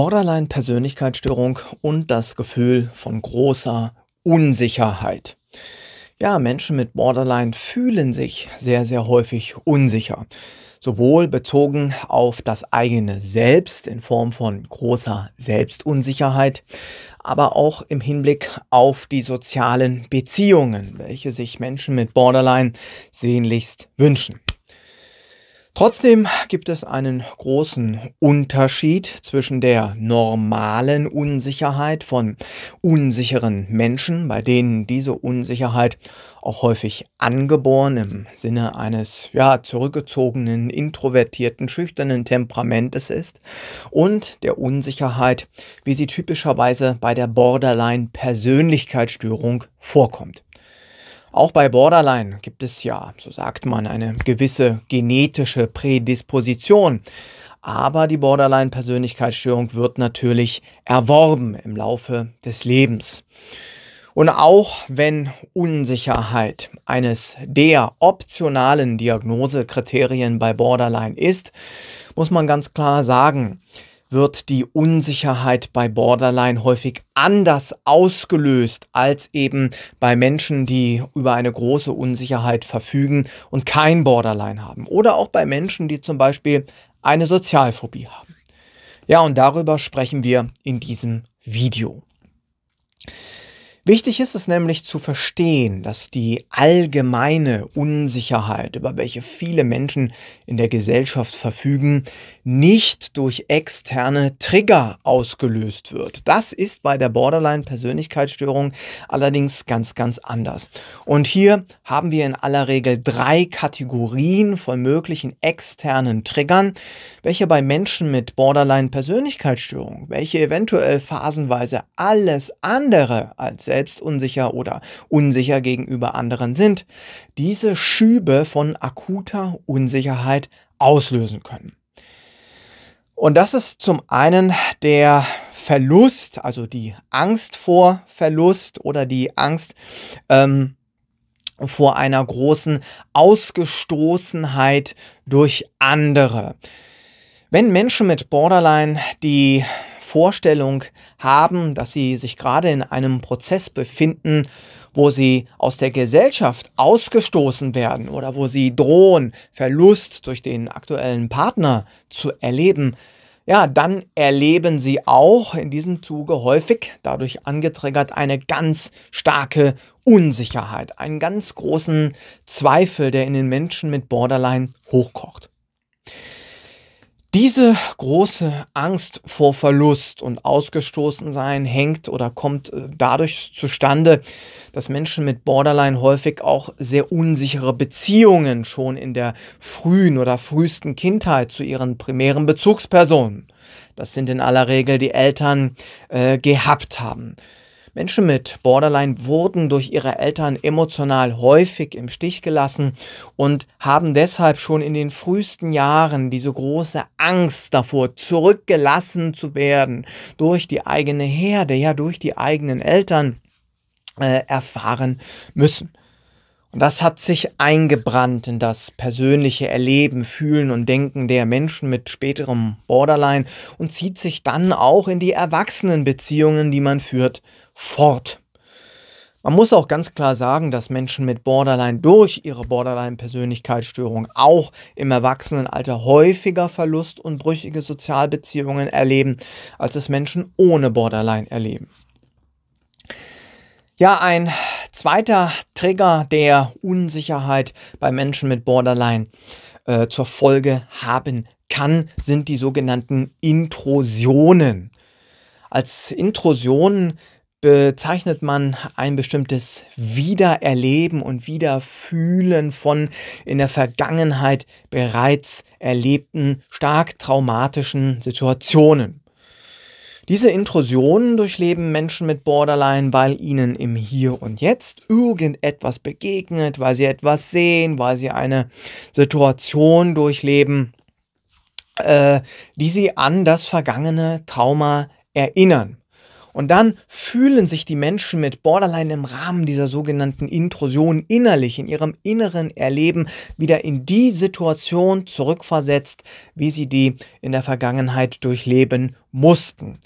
Borderline-Persönlichkeitsstörung und das Gefühl von großer Unsicherheit. Ja, Menschen mit Borderline fühlen sich sehr, sehr häufig unsicher. Sowohl bezogen auf das eigene Selbst in Form von großer Selbstunsicherheit, aber auch im Hinblick auf die sozialen Beziehungen, welche sich Menschen mit Borderline sehnlichst wünschen. Trotzdem gibt es einen großen Unterschied zwischen der normalen Unsicherheit von unsicheren Menschen, bei denen diese Unsicherheit auch häufig angeboren im Sinne eines ja zurückgezogenen, introvertierten, schüchternen Temperamentes ist und der Unsicherheit, wie sie typischerweise bei der Borderline Persönlichkeitsstörung vorkommt. Auch bei Borderline gibt es ja, so sagt man, eine gewisse genetische Prädisposition. Aber die Borderline-Persönlichkeitsstörung wird natürlich erworben im Laufe des Lebens. Und auch wenn Unsicherheit eines der optionalen Diagnosekriterien bei Borderline ist, muss man ganz klar sagen, wird die Unsicherheit bei Borderline häufig anders ausgelöst als eben bei Menschen, die über eine große Unsicherheit verfügen und kein Borderline haben. Oder auch bei Menschen, die zum Beispiel eine Sozialphobie haben. Ja, und darüber sprechen wir in diesem Video. Wichtig ist es nämlich zu verstehen, dass die allgemeine Unsicherheit, über welche viele Menschen in der Gesellschaft verfügen, nicht durch externe Trigger ausgelöst wird. Das ist bei der Borderline-Persönlichkeitsstörung allerdings ganz, ganz anders. Und hier haben wir in aller Regel drei Kategorien von möglichen externen Triggern, welche bei Menschen mit Borderline-Persönlichkeitsstörung, welche eventuell phasenweise alles andere als selbst selbst unsicher oder unsicher gegenüber anderen sind, diese Schübe von akuter Unsicherheit auslösen können. Und das ist zum einen der Verlust, also die Angst vor Verlust oder die Angst ähm, vor einer großen Ausgestoßenheit durch andere. Wenn Menschen mit Borderline die Vorstellung haben, dass sie sich gerade in einem Prozess befinden, wo sie aus der Gesellschaft ausgestoßen werden oder wo sie drohen, Verlust durch den aktuellen Partner zu erleben, ja, dann erleben sie auch in diesem Zuge häufig dadurch angetriggert eine ganz starke Unsicherheit, einen ganz großen Zweifel, der in den Menschen mit Borderline hochkocht. Diese große Angst vor Verlust und Ausgestoßensein hängt oder kommt äh, dadurch zustande, dass Menschen mit Borderline häufig auch sehr unsichere Beziehungen schon in der frühen oder frühesten Kindheit zu ihren primären Bezugspersonen, das sind in aller Regel die Eltern, äh, gehabt haben. Menschen mit Borderline wurden durch ihre Eltern emotional häufig im Stich gelassen und haben deshalb schon in den frühesten Jahren diese große Angst davor, zurückgelassen zu werden durch die eigene Herde, ja durch die eigenen Eltern äh, erfahren müssen. Und das hat sich eingebrannt in das persönliche Erleben, Fühlen und Denken der Menschen mit späterem Borderline und zieht sich dann auch in die Erwachsenenbeziehungen, die man führt, fort. Man muss auch ganz klar sagen, dass Menschen mit Borderline durch ihre Borderline-Persönlichkeitsstörung auch im Erwachsenenalter häufiger Verlust und brüchige Sozialbeziehungen erleben, als es Menschen ohne Borderline erleben. Ja, ein zweiter Trigger der Unsicherheit bei Menschen mit Borderline äh, zur Folge haben kann, sind die sogenannten Intrusionen. Als Intrusionen bezeichnet man ein bestimmtes Wiedererleben und Wiederfühlen von in der Vergangenheit bereits erlebten, stark traumatischen Situationen. Diese Intrusionen durchleben Menschen mit Borderline, weil ihnen im Hier und Jetzt irgendetwas begegnet, weil sie etwas sehen, weil sie eine Situation durchleben, äh, die sie an das vergangene Trauma erinnern. Und dann fühlen sich die Menschen mit Borderline im Rahmen dieser sogenannten Intrusion innerlich, in ihrem inneren Erleben wieder in die Situation zurückversetzt, wie sie die in der Vergangenheit durchleben mussten.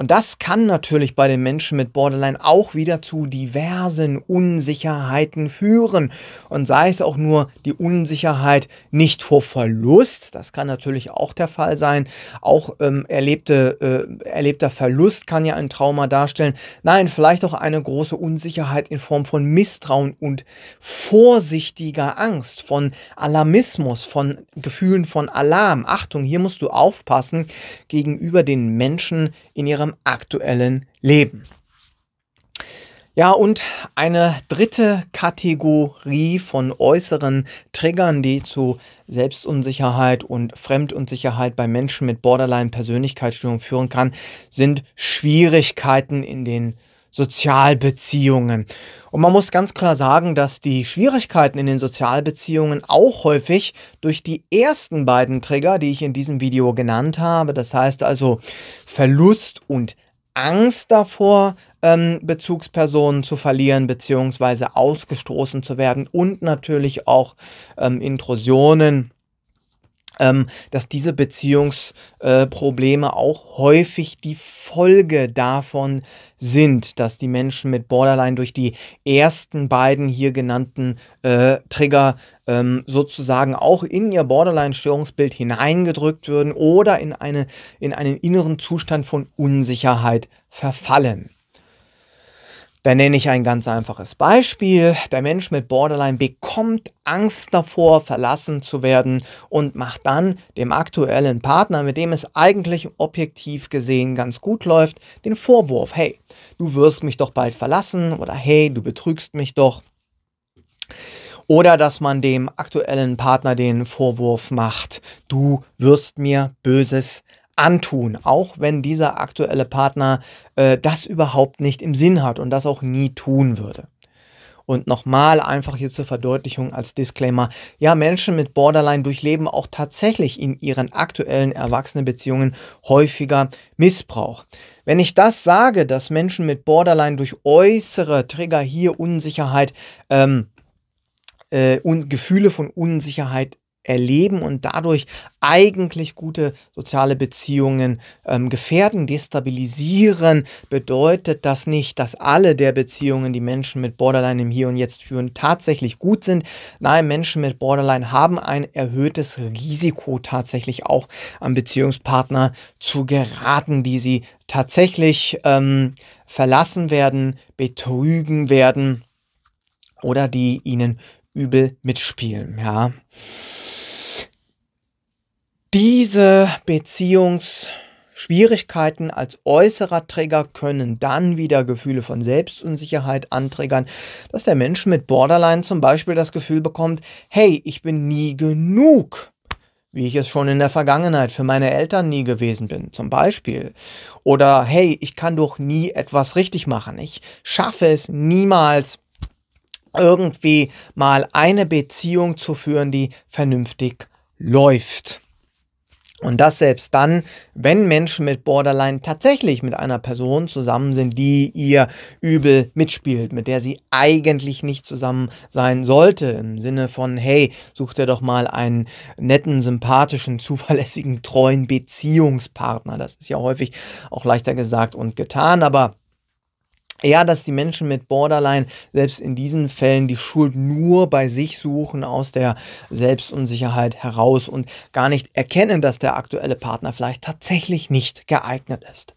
Und das kann natürlich bei den Menschen mit Borderline auch wieder zu diversen Unsicherheiten führen. Und sei es auch nur die Unsicherheit nicht vor Verlust, das kann natürlich auch der Fall sein. Auch ähm, erlebte, äh, erlebter Verlust kann ja ein Trauma darstellen. Nein, vielleicht auch eine große Unsicherheit in Form von Misstrauen und vorsichtiger Angst, von Alarmismus, von Gefühlen von Alarm. Achtung, hier musst du aufpassen gegenüber den Menschen in ihrem am aktuellen Leben. Ja, und eine dritte Kategorie von äußeren Triggern, die zu Selbstunsicherheit und Fremdunsicherheit bei Menschen mit Borderline-Persönlichkeitsstörung führen kann, sind Schwierigkeiten in den Sozialbeziehungen. Und man muss ganz klar sagen, dass die Schwierigkeiten in den Sozialbeziehungen auch häufig durch die ersten beiden Trigger, die ich in diesem Video genannt habe, das heißt also Verlust und Angst davor, ähm, Bezugspersonen zu verlieren bzw. ausgestoßen zu werden und natürlich auch ähm, Intrusionen ähm, dass diese Beziehungsprobleme äh, auch häufig die Folge davon sind, dass die Menschen mit Borderline durch die ersten beiden hier genannten äh, Trigger ähm, sozusagen auch in ihr Borderline-Störungsbild hineingedrückt würden oder in, eine, in einen inneren Zustand von Unsicherheit verfallen. Dann nenne ich ein ganz einfaches Beispiel. Der Mensch mit Borderline bekommt Angst davor, verlassen zu werden und macht dann dem aktuellen Partner, mit dem es eigentlich objektiv gesehen ganz gut läuft, den Vorwurf, hey, du wirst mich doch bald verlassen oder hey, du betrügst mich doch. Oder dass man dem aktuellen Partner den Vorwurf macht, du wirst mir Böses antun, auch wenn dieser aktuelle Partner äh, das überhaupt nicht im Sinn hat und das auch nie tun würde. Und nochmal einfach hier zur Verdeutlichung als Disclaimer. Ja, Menschen mit Borderline durchleben auch tatsächlich in ihren aktuellen Erwachsenenbeziehungen häufiger Missbrauch. Wenn ich das sage, dass Menschen mit Borderline durch äußere Trigger hier Unsicherheit ähm, äh, und Gefühle von Unsicherheit erleben und dadurch eigentlich gute soziale Beziehungen ähm, gefährden, destabilisieren, bedeutet das nicht, dass alle der Beziehungen, die Menschen mit Borderline im Hier und Jetzt führen, tatsächlich gut sind. Nein, Menschen mit Borderline haben ein erhöhtes Risiko tatsächlich auch an Beziehungspartner zu geraten, die sie tatsächlich ähm, verlassen werden, betrügen werden oder die ihnen übel mitspielen. Ja. Diese Beziehungsschwierigkeiten als äußerer Trigger können dann wieder Gefühle von Selbstunsicherheit antriggern, dass der Mensch mit Borderline zum Beispiel das Gefühl bekommt, hey, ich bin nie genug wie ich es schon in der Vergangenheit für meine Eltern nie gewesen bin, zum Beispiel. Oder hey, ich kann doch nie etwas richtig machen. Ich schaffe es niemals, irgendwie mal eine Beziehung zu führen, die vernünftig läuft. Und das selbst dann, wenn Menschen mit Borderline tatsächlich mit einer Person zusammen sind, die ihr übel mitspielt, mit der sie eigentlich nicht zusammen sein sollte, im Sinne von, hey, such dir doch mal einen netten, sympathischen, zuverlässigen, treuen Beziehungspartner. Das ist ja häufig auch leichter gesagt und getan, aber ja, dass die Menschen mit Borderline selbst in diesen Fällen die Schuld nur bei sich suchen, aus der Selbstunsicherheit heraus und gar nicht erkennen, dass der aktuelle Partner vielleicht tatsächlich nicht geeignet ist.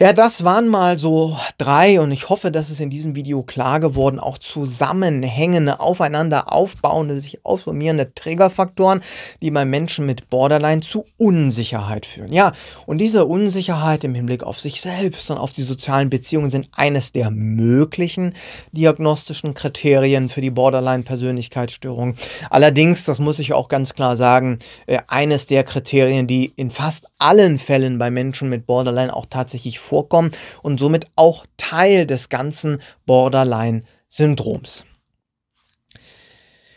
Ja, das waren mal so drei und ich hoffe, dass es in diesem Video klar geworden, auch zusammenhängende, aufeinander aufbauende, sich ausformierende Trägerfaktoren, die bei Menschen mit Borderline zu Unsicherheit führen. Ja, und diese Unsicherheit im Hinblick auf sich selbst und auf die sozialen Beziehungen sind eines der möglichen diagnostischen Kriterien für die Borderline-Persönlichkeitsstörung. Allerdings, das muss ich auch ganz klar sagen, äh, eines der Kriterien, die in fast allen Fällen bei Menschen mit Borderline auch tatsächlich vorkommen und somit auch Teil des ganzen Borderline-Syndroms.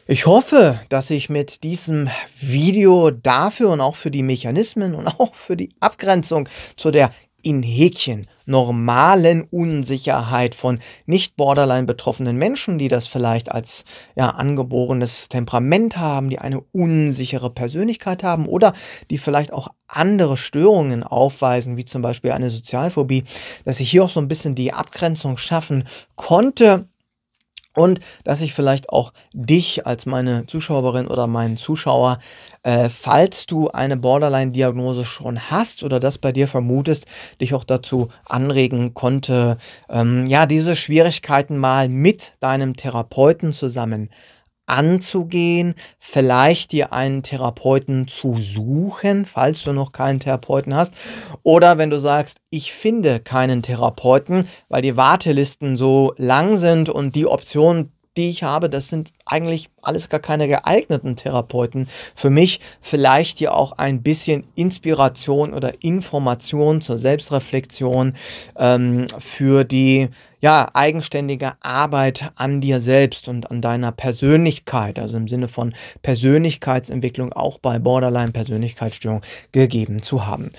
Ich hoffe, dass ich mit diesem Video dafür und auch für die Mechanismen und auch für die Abgrenzung zu der in Häkchen normalen Unsicherheit von nicht borderline betroffenen Menschen, die das vielleicht als ja, angeborenes Temperament haben, die eine unsichere Persönlichkeit haben oder die vielleicht auch andere Störungen aufweisen, wie zum Beispiel eine Sozialphobie, dass ich hier auch so ein bisschen die Abgrenzung schaffen konnte und dass ich vielleicht auch dich als meine Zuschauerin oder meinen Zuschauer, äh, falls du eine Borderline-Diagnose schon hast oder das bei dir vermutest, dich auch dazu anregen konnte, ähm, ja, diese Schwierigkeiten mal mit deinem Therapeuten zusammen anzugehen, vielleicht dir einen Therapeuten zu suchen, falls du noch keinen Therapeuten hast. Oder wenn du sagst, ich finde keinen Therapeuten, weil die Wartelisten so lang sind und die Optionen, die ich habe, das sind eigentlich alles gar keine geeigneten Therapeuten für mich. Vielleicht ja auch ein bisschen Inspiration oder Information zur Selbstreflexion ähm, für die ja, eigenständige Arbeit an dir selbst und an deiner Persönlichkeit, also im Sinne von Persönlichkeitsentwicklung auch bei Borderline-Persönlichkeitsstörung gegeben zu haben.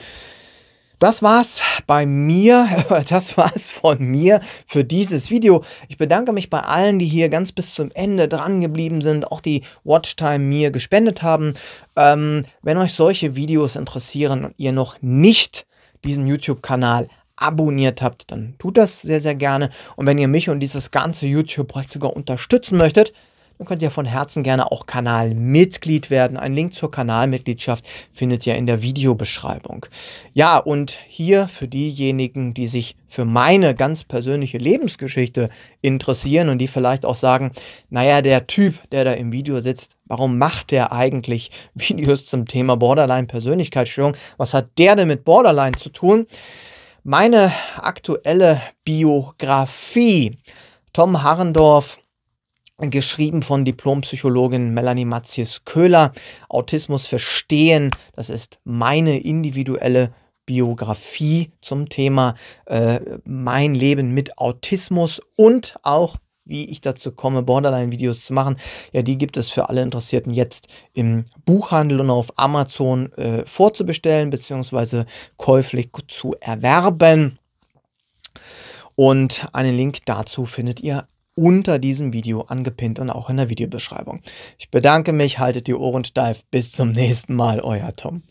Das war's bei mir, das war's von mir für dieses Video. Ich bedanke mich bei allen, die hier ganz bis zum Ende dran geblieben sind, auch die Watchtime mir gespendet haben. Ähm, wenn euch solche Videos interessieren und ihr noch nicht diesen YouTube-Kanal abonniert habt, dann tut das sehr, sehr gerne. Und wenn ihr mich und dieses ganze YouTube-Projekt sogar unterstützen möchtet, dann könnt ihr von Herzen gerne auch Kanalmitglied werden. Ein Link zur Kanalmitgliedschaft findet ihr in der Videobeschreibung. Ja, und hier für diejenigen, die sich für meine ganz persönliche Lebensgeschichte interessieren und die vielleicht auch sagen, naja, der Typ, der da im Video sitzt, warum macht der eigentlich Videos zum Thema Borderline-Persönlichkeitsstörung? Was hat der denn mit Borderline zu tun? Meine aktuelle Biografie, Tom Harrendorf, geschrieben von Diplompsychologin Melanie Matzies-Köhler. Autismus verstehen, das ist meine individuelle Biografie zum Thema äh, mein Leben mit Autismus und auch wie ich dazu komme, Borderline-Videos zu machen. Ja, die gibt es für alle Interessierten jetzt im Buchhandel und auf Amazon äh, vorzubestellen bzw. käuflich zu erwerben. Und einen Link dazu findet ihr unter diesem Video angepinnt und auch in der Videobeschreibung. Ich bedanke mich, haltet die Ohren steif, bis zum nächsten Mal, euer Tom.